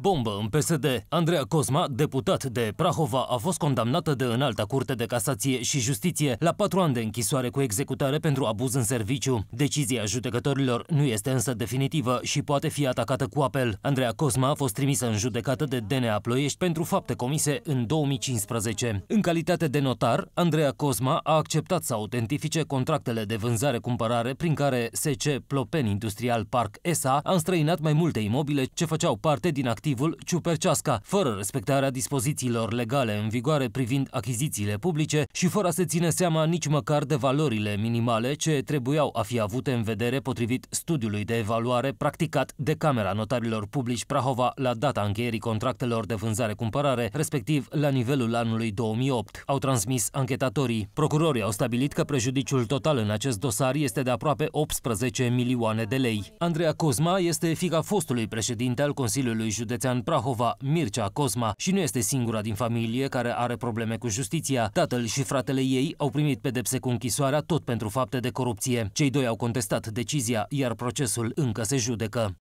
Bombă în PSD. Andreea Cosma, deputat de Prahova, a fost condamnată de înalta curte de casație și justiție la patru ani de închisoare cu executare pentru abuz în serviciu. Decizia judecătorilor nu este însă definitivă și poate fi atacată cu apel. Andreea Cosma a fost trimisă în judecată de DNA Ploiești pentru fapte comise în 2015. În calitate de notar, Andreea Cosma a acceptat să autentifice contractele de vânzare-cumpărare prin care SC Plopen Industrial Park SA a înstrăinat mai multe imobile ce făceau parte din activitatea activul Ciupercească, fără respectarea dispozițiilor legale în vigoare privind achizițiile publice și fără să ține seama nici măcar de valorile minimale ce trebuiau a fi avute în vedere potrivit studiului de evaluare practicat de Camera Notarilor Publici Prahova la data încheierii contractelor de vânzare-cumpărare, respectiv la nivelul anului 2008, au transmis anchetatorii. Procurorii au stabilit că prejudiciul total în acest dosar este de aproape 18 milioane de lei. Andreea Cosma este fica fostului președinte al Consiliului Județean județean Prahova, Mircea Cosma, și nu este singura din familie care are probleme cu justiția. Tatăl și fratele ei au primit pedepse cu închisoarea tot pentru fapte de corupție. Cei doi au contestat decizia, iar procesul încă se judecă.